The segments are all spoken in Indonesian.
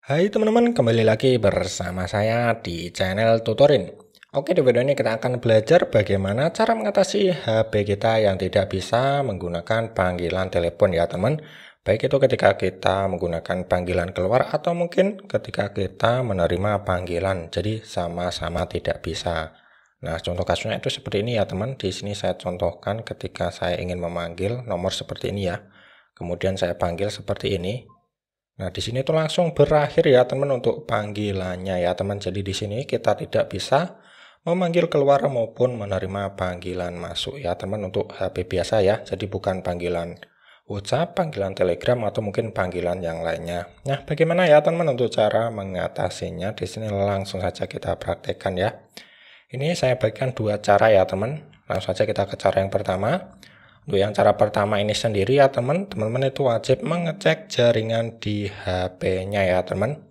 Hai teman-teman, kembali lagi bersama saya di channel Tutorin. Oke, di video ini kita akan belajar bagaimana cara mengatasi HP kita yang tidak bisa menggunakan panggilan telepon ya teman. Baik itu ketika kita menggunakan panggilan keluar atau mungkin ketika kita menerima panggilan. Jadi sama-sama tidak bisa. Nah, contoh kasusnya itu seperti ini ya teman. Di sini saya contohkan ketika saya ingin memanggil nomor seperti ini ya. Kemudian saya panggil seperti ini. Nah, di sini itu langsung berakhir ya teman untuk panggilannya ya teman. Jadi di sini kita tidak bisa memanggil keluar maupun menerima panggilan masuk ya teman untuk HP biasa ya. Jadi bukan panggilan WhatsApp, panggilan Telegram atau mungkin panggilan yang lainnya. Nah, bagaimana ya teman untuk cara mengatasinya? Di sini langsung saja kita praktekkan ya. Ini saya bagikan dua cara ya teman. Langsung saja kita ke cara yang pertama. Untuk yang cara pertama ini sendiri ya teman, teman-teman itu wajib mengecek jaringan di HP-nya ya teman.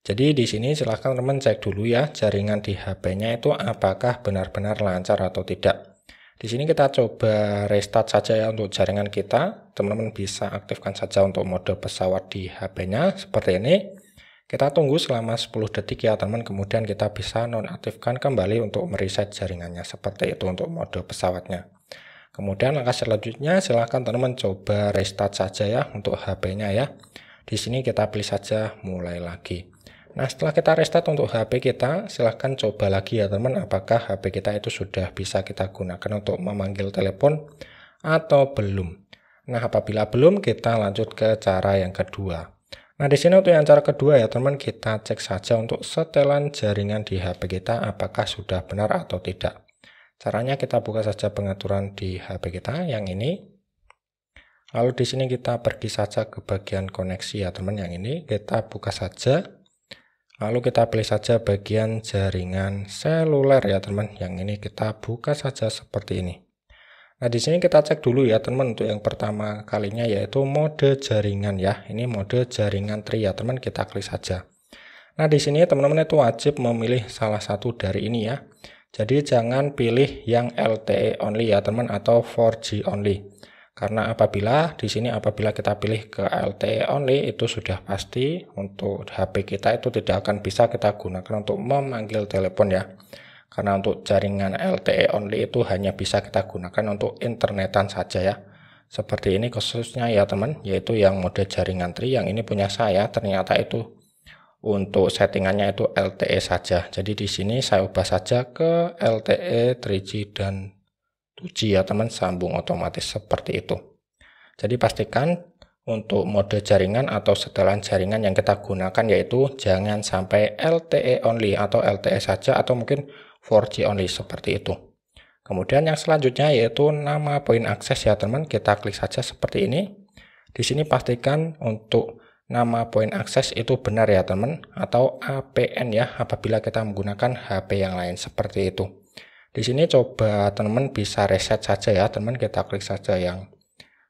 Jadi di sini silahkan teman cek dulu ya jaringan di HP-nya itu apakah benar-benar lancar atau tidak. Di sini kita coba restart saja ya untuk jaringan kita. Teman-teman bisa aktifkan saja untuk mode pesawat di HP-nya seperti ini. Kita tunggu selama 10 detik ya teman, kemudian kita bisa nonaktifkan kembali untuk mereset jaringannya seperti itu untuk mode pesawatnya. Kemudian langkah selanjutnya silahkan teman-teman coba restart saja ya untuk HP-nya ya. Di sini kita pilih saja mulai lagi. Nah setelah kita restart untuk HP kita silahkan coba lagi ya teman apakah HP kita itu sudah bisa kita gunakan untuk memanggil telepon atau belum. Nah apabila belum kita lanjut ke cara yang kedua. Nah di sini untuk yang cara kedua ya teman kita cek saja untuk setelan jaringan di HP kita apakah sudah benar atau tidak. Caranya kita buka saja pengaturan di HP kita yang ini. Lalu di sini kita pergi saja ke bagian koneksi ya teman yang ini. Kita buka saja. Lalu kita pilih saja bagian jaringan seluler ya teman. Yang ini kita buka saja seperti ini. Nah, di sini kita cek dulu ya teman untuk yang pertama kalinya yaitu mode jaringan ya. Ini mode jaringan tri ya teman, kita klik saja. Nah, di sini teman-teman itu wajib memilih salah satu dari ini ya. Jadi jangan pilih yang LTE only ya teman atau 4G only. Karena apabila di sini apabila kita pilih ke LTE only itu sudah pasti untuk HP kita itu tidak akan bisa kita gunakan untuk memanggil telepon ya. Karena untuk jaringan LTE only itu hanya bisa kita gunakan untuk internetan saja ya. Seperti ini khususnya ya teman, yaitu yang mode jaringan tri yang ini punya saya ternyata itu untuk settingannya itu LTE saja. Jadi di sini saya ubah saja ke LTE 3G dan 2G ya teman, sambung otomatis seperti itu. Jadi pastikan untuk mode jaringan atau setelan jaringan yang kita gunakan yaitu jangan sampai LTE only atau LTE saja atau mungkin 4G only seperti itu. Kemudian yang selanjutnya yaitu nama poin akses ya teman, kita klik saja seperti ini. Di sini pastikan untuk nama point akses itu benar ya teman atau APN ya apabila kita menggunakan HP yang lain seperti itu. Di sini coba teman bisa reset saja ya teman kita klik saja yang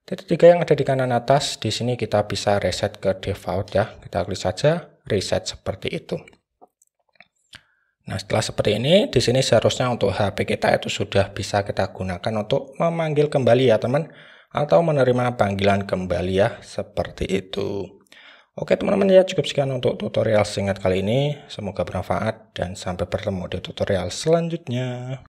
titik tiga yang ada di kanan atas. Di sini kita bisa reset ke default ya kita klik saja reset seperti itu. Nah, setelah seperti ini, di sini seharusnya untuk HP kita itu sudah bisa kita gunakan untuk memanggil kembali ya, teman, atau menerima panggilan kembali ya, seperti itu. Oke teman-teman ya cukup sekian untuk tutorial singkat kali ini. Semoga bermanfaat dan sampai bertemu di tutorial selanjutnya.